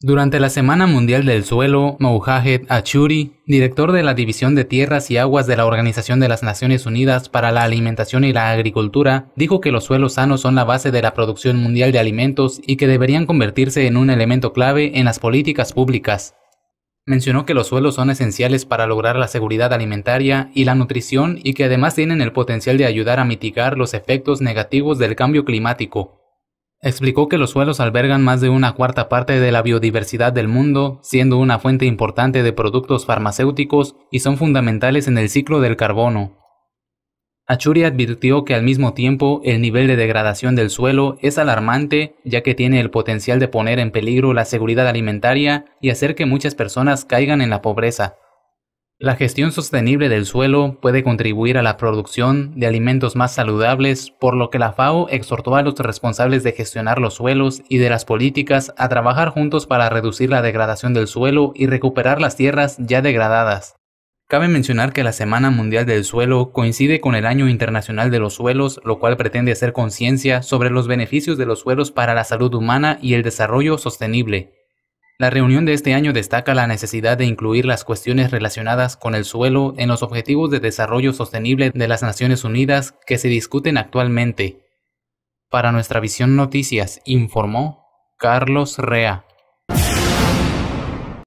Durante la Semana Mundial del Suelo, Mohajed Achuri, director de la División de Tierras y Aguas de la Organización de las Naciones Unidas para la Alimentación y la Agricultura, dijo que los suelos sanos son la base de la producción mundial de alimentos y que deberían convertirse en un elemento clave en las políticas públicas. Mencionó que los suelos son esenciales para lograr la seguridad alimentaria y la nutrición y que además tienen el potencial de ayudar a mitigar los efectos negativos del cambio climático. Explicó que los suelos albergan más de una cuarta parte de la biodiversidad del mundo, siendo una fuente importante de productos farmacéuticos y son fundamentales en el ciclo del carbono. Achuri advirtió que al mismo tiempo el nivel de degradación del suelo es alarmante ya que tiene el potencial de poner en peligro la seguridad alimentaria y hacer que muchas personas caigan en la pobreza. La gestión sostenible del suelo puede contribuir a la producción de alimentos más saludables, por lo que la FAO exhortó a los responsables de gestionar los suelos y de las políticas a trabajar juntos para reducir la degradación del suelo y recuperar las tierras ya degradadas. Cabe mencionar que la Semana Mundial del Suelo coincide con el Año Internacional de los Suelos, lo cual pretende hacer conciencia sobre los beneficios de los suelos para la salud humana y el desarrollo sostenible. La reunión de este año destaca la necesidad de incluir las cuestiones relacionadas con el suelo en los Objetivos de Desarrollo Sostenible de las Naciones Unidas que se discuten actualmente. Para nuestra visión noticias, informó Carlos Rea.